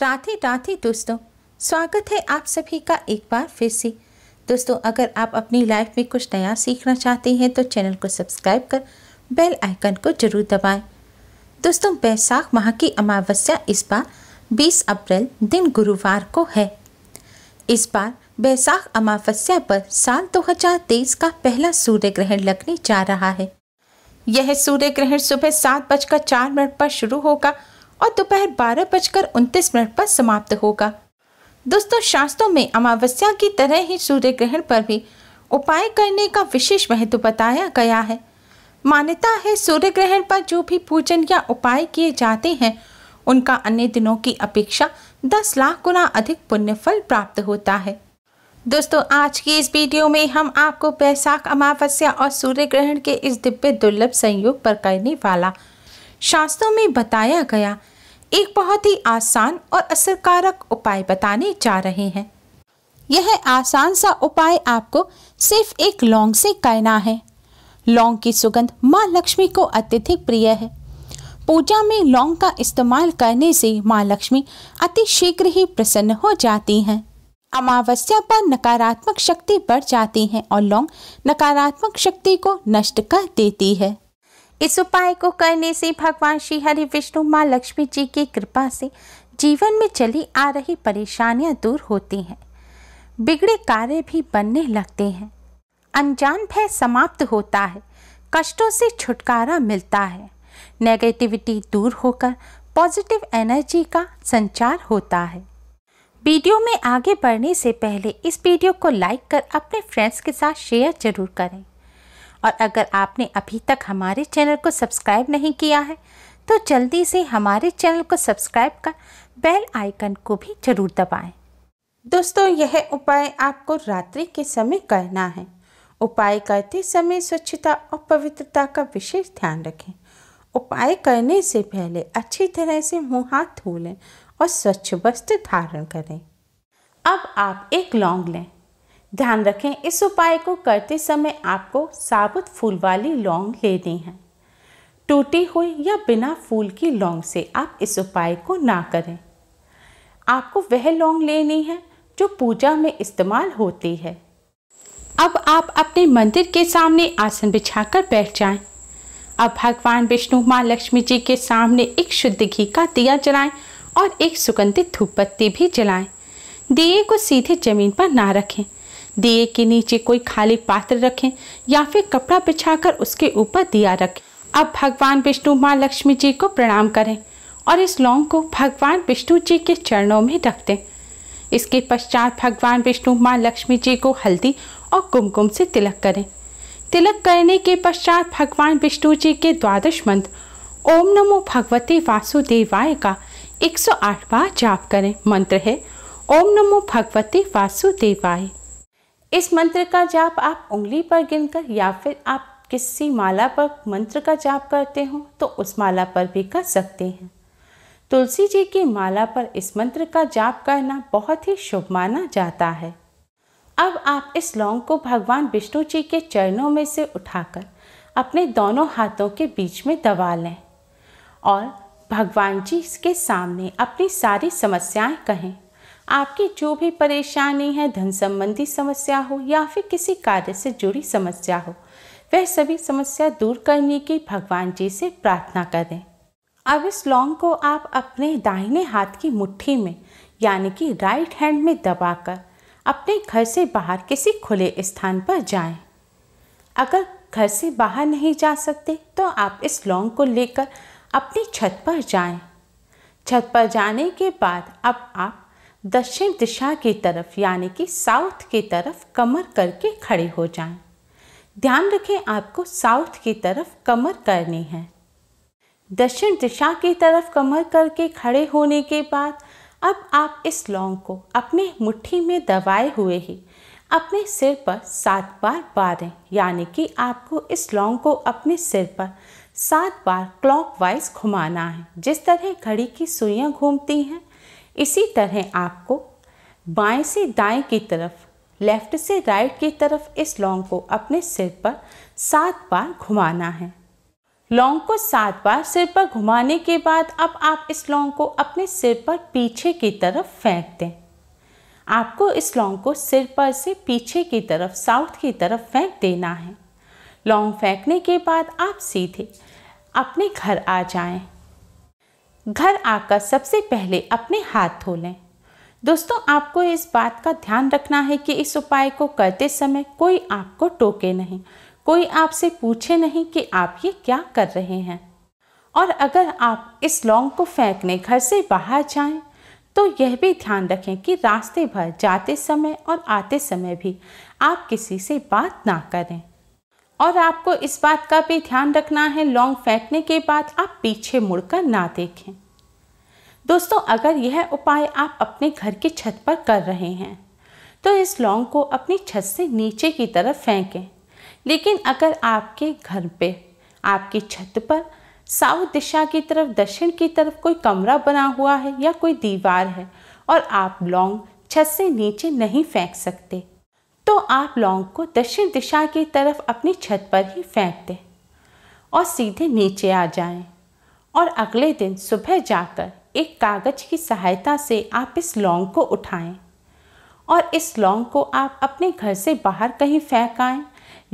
राधे राधे दोस्तों स्वागत है आप सभी का एक बार फिर से दोस्तों अगर आप अपनी लाइफ में कुछ नया सीखना चाहते हैं तो चैनल को सब्सक्राइब कर बेल आइकन को जरूर दबाएं दोस्तों बैसाख माह की अमावस्या इस बार 20 अप्रैल दिन गुरुवार को है इस बार बैसाख अमावस्या पर साल 2023 का पहला सूर्य ग्रहण लगने जा रहा है यह सूर्य ग्रहण सुबह सात बजकर चार मिनट पर शुरू होगा और दोपहर बारह बजकर उनतीस मिनट पर समाप्त होगा दोस्तों शास्त्रों में अमावस्या की तरह ही सूर्य ग्रहण पर भी उपाय करने का विशेष महत्व बताया गया है मान्यता है सूर्य ग्रहण पर जो भी पूजन या उपाय किए जाते हैं उनका अन्य दिनों की अपेक्षा दस लाख गुना अधिक पुण्य फल प्राप्त होता है दोस्तों आज की इस वीडियो में हम आपको बैसाख अमावस्या और सूर्य ग्रहण के इस दिव्य दुर्लभ संयोग पर करने वाला शास्त्रों में बताया गया एक बहुत ही आसान और असरकारक उपाय बताने जा रहे हैं यह आसान सा उपाय आपको सिर्फ एक लौंग से करना है लौंग की सुगंध माँ लक्ष्मी को अत्यधिक प्रिय है पूजा में लौंग का इस्तेमाल करने से माँ लक्ष्मी अति शीघ्र ही प्रसन्न हो जाती हैं अमावस्या पर नकारात्मक शक्ति बढ़ जाती है और लौंग नकारात्मक शक्ति को नष्ट कर देती है इस उपाय को करने से भगवान श्री हरि विष्णु माँ लक्ष्मी जी की कृपा से जीवन में चली आ रही परेशानियाँ दूर होती हैं बिगड़े कार्य भी बनने लगते हैं अनजान भय समाप्त होता है कष्टों से छुटकारा मिलता है नेगेटिविटी दूर होकर पॉजिटिव एनर्जी का संचार होता है वीडियो में आगे बढ़ने से पहले इस वीडियो को लाइक कर अपने फ्रेंड्स के साथ शेयर जरूर करें और अगर आपने अभी तक हमारे चैनल को सब्सक्राइब नहीं किया है तो जल्दी से हमारे चैनल को सब्सक्राइब कर बेल आइकन को भी जरूर दबाएं। दोस्तों यह उपाय आपको रात्रि के समय करना है उपाय करते समय स्वच्छता और पवित्रता का विशेष ध्यान रखें उपाय करने से पहले अच्छी तरह से मुंह हाथ धो लें और स्वच्छ वस्त्र धारण करें अब आप एक लौंग लें ध्यान रखें इस उपाय को करते समय आपको साबुत फूल वाली लौंग लेनी है टूटी हुई या बिना फूल की लौंग से आप इस उपाय को ना करें आपको वह लौंग लेनी है जो पूजा में इस्तेमाल होती है अब आप अपने मंदिर के सामने आसन बिछाकर बैठ जाएं। अब भगवान विष्णु माँ लक्ष्मी जी के सामने एक शुद्ध घी का दिया जलाएं और एक सुगंधित धूप पत्ती भी जलाएं। दिए को सीधे जमीन पर ना रखें दिए के नीचे कोई खाली पात्र रखें या फिर कपड़ा बिछाकर उसके ऊपर दिया रखें अब भगवान विष्णु माँ लक्ष्मी जी को प्रणाम करें और इस लौंग को भगवान विष्णु जी के चरणों में रख दें इसके पश्चात भगवान विष्णु माँ लक्ष्मी जी को हल्दी और कुमकुम से तिलक करें तिलक करने के पश्चात भगवान विष्णु जी के द्वादश मंत्र ओम नमो भगवते वासुदेवाय का 108 बार जाप करें मंत्र है ओम नमो भगवते वासुदेवाय इस मंत्र का जाप आप उंगली पर गिनकर या फिर आप किसी माला पर मंत्र का जाप करते हो तो उस माला पर भी कर सकते हैं तुलसी जी की माला पर इस मंत्र का जाप करना बहुत ही शुभ माना जाता है अब आप इस लौंग को भगवान विष्णु जी के चरणों में से उठाकर अपने दोनों हाथों के बीच में दबा लें और भगवान जी के सामने अपनी सारी समस्याएं कहें आपकी जो भी परेशानी है धन संबंधी समस्या हो या फिर किसी कार्य से जुड़ी समस्या हो वह सभी समस्या दूर करने की भगवान जी से प्रार्थना करें अब इस लौंग को आप अपने दाहिने हाथ की मुट्ठी में यानी कि राइट हैंड में दबाकर अपने घर से बाहर किसी खुले स्थान पर जाएं। अगर घर से बाहर नहीं जा सकते तो आप इस लौंग को लेकर अपनी छत पर जाएं। छत पर जाने के बाद अब आप दक्षिण दिशा की तरफ यानी कि साउथ की तरफ कमर करके खड़े हो जाएं। ध्यान रखें आपको साउथ की तरफ कमर करनी है दक्षिण दिशा की तरफ कमर करके खड़े होने के बाद अब आप इस लौंग को अपने मुट्ठी में दबाए हुए ही अपने सिर पर सात बार बारें यानी कि आपको इस लौंग को अपने सिर पर सात बार क्लॉकवाइज घुमाना है जिस तरह घड़ी की सुइयाँ घूमती हैं इसी तरह आपको बाएं से दाएं की तरफ लेफ्ट से राइट की तरफ इस लौंग को अपने सिर पर सात बार घुमाना है लौंग को सात बार सिर पर घुमाने के बाद अब आप इस लौंग को अपने सिर पर पीछे की तरफ फेंक दें आपको इस लौंग को सिर पर से पीछे की तरफ साउथ की तरफ फेंक देना है लौंग फेंकने के बाद आप सीधे अपने घर आ जाएं। घर आकर सबसे पहले अपने हाथ धो लें दोस्तों आपको इस बात का ध्यान रखना है कि इस उपाय को करते समय कोई आपको टोके नहीं कोई आपसे पूछे नहीं कि आप ये क्या कर रहे हैं और अगर आप इस लौंग को फेंकने घर से बाहर जाएं तो यह भी ध्यान रखें कि रास्ते भर जाते समय और आते समय भी आप किसी से बात ना करें और आपको इस बात का भी ध्यान रखना है लौंग फेंकने के बाद आप पीछे मुड़कर ना देखें दोस्तों अगर यह उपाय आप अपने घर की छत पर कर रहे हैं तो इस लौंग को अपनी छत से नीचे की तरफ फेंकें लेकिन अगर आपके घर पे आपकी छत पर साउथ दिशा की तरफ दक्षिण की तरफ कोई कमरा बना हुआ है या कोई दीवार है और आप लौंग छत से नीचे नहीं फेंक सकते तो आप लौंग को दक्षिण दिशा की तरफ अपनी छत पर ही फेंक दें और सीधे नीचे आ जाएं और अगले दिन सुबह जाकर एक कागज़ की सहायता से आप इस लौंग को उठाएं और इस लौंग को आप अपने घर से बाहर कहीं फेंक आएँ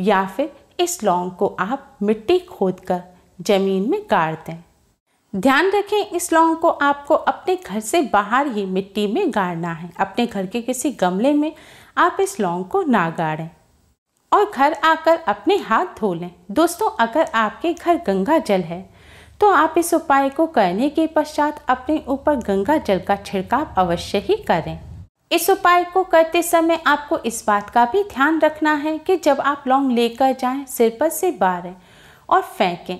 या फिर इस लौंग को आप मिट्टी खोदकर ज़मीन में गाड़ दें ध्यान रखें इस लौंग को आपको अपने घर से बाहर ही मिट्टी में गाड़ना है अपने घर के किसी गमले में आप इस लौंग को ना गाड़ें और घर आकर अपने हाथ धो लें दोस्तों अगर आपके घर गंगा जल है तो आप इस उपाय को करने के पश्चात अपने ऊपर गंगा जल का छिड़काव अवश्य ही करें इस उपाय को करते समय आपको इस बात का भी ध्यान रखना है कि जब आप लौंग लेकर जाएं सिर पर से बारें और फेंकें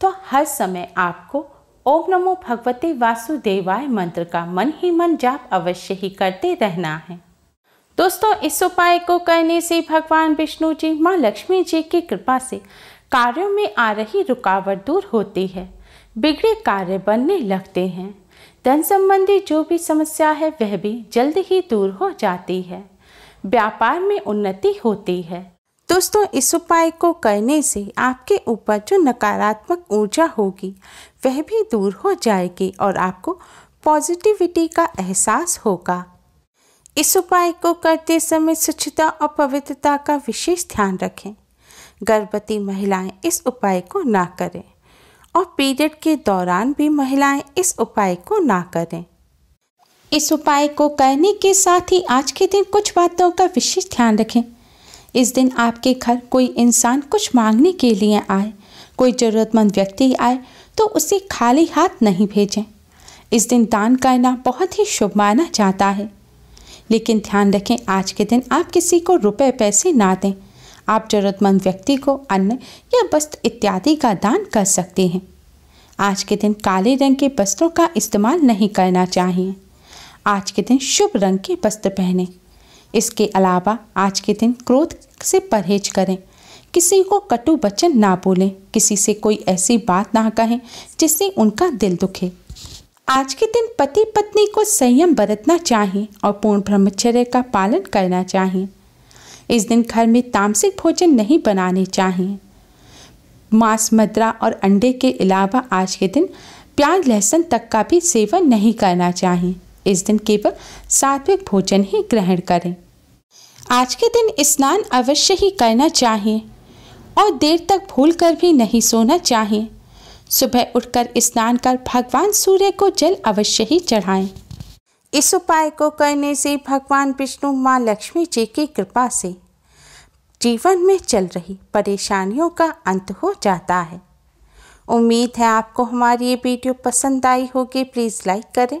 तो हर समय आपको ओम नमो भगवते वासुदेवाय मंत्र का मन ही मन जाप अवश्य ही करते रहना है दोस्तों इस उपाय को करने से भगवान विष्णु जी माँ लक्ष्मी जी की कृपा से कार्यों में आ रही रुकावट दूर होती है बिगड़े कार्य बनने लगते हैं धन संबंधी जो भी समस्या है वह भी जल्द ही दूर हो जाती है व्यापार में उन्नति होती है दोस्तों इस उपाय को करने से आपके ऊपर जो नकारात्मक ऊर्जा होगी वह भी दूर हो जाएगी और आपको पॉजिटिविटी का एहसास होगा इस उपाय को करते समय स्वच्छता और पवित्रता का विशेष ध्यान रखें गर्भवती महिलाएं इस उपाय को ना करें और पीरियड के दौरान भी महिलाएं इस उपाय को ना करें इस उपाय को करने के साथ ही आज के दिन कुछ बातों का विशेष ध्यान रखें इस दिन आपके घर कोई इंसान कुछ मांगने के लिए आए कोई ज़रूरतमंद व्यक्ति आए तो उसे खाली हाथ नहीं भेजें इस दिन दान करना बहुत ही शुभ माना जाता है लेकिन ध्यान रखें आज के दिन आप किसी को रुपए पैसे ना दें आप ज़रूरतमंद व्यक्ति को अन्न या वस्त्र इत्यादि का दान कर सकते हैं आज के दिन काले रंग के वस्त्रों का इस्तेमाल नहीं करना चाहिए आज के दिन शुभ रंग के वस्त्र पहनें इसके अलावा आज के दिन क्रोध से परहेज करें किसी को कटु वचन ना बोलें किसी से कोई ऐसी बात ना कहें जिससे उनका दिल दुखे आज के दिन पति पत्नी को संयम बरतना चाहिए और पूर्ण ब्रह्मचर्य का पालन करना चाहिए इस दिन घर में तामसिक भोजन नहीं बनाने चाहिए मांस मदरा और अंडे के अलावा आज के दिन प्याज लहसुन तक का भी सेवन नहीं करना चाहिए इस दिन केवल सात्विक भोजन ही ग्रहण करें आज के दिन स्नान अवश्य ही करना चाहिए और देर तक भूल कर भी नहीं सोना चाहिए सुबह उठकर स्नान कर भगवान सूर्य को जल अवश्य ही चढ़ाएं। इस उपाय को करने से भगवान विष्णु माँ लक्ष्मी जी की कृपा से जीवन में चल रही परेशानियों का अंत हो जाता है उम्मीद है आपको हमारी ये वीडियो पसंद आई होगी प्लीज़ लाइक करें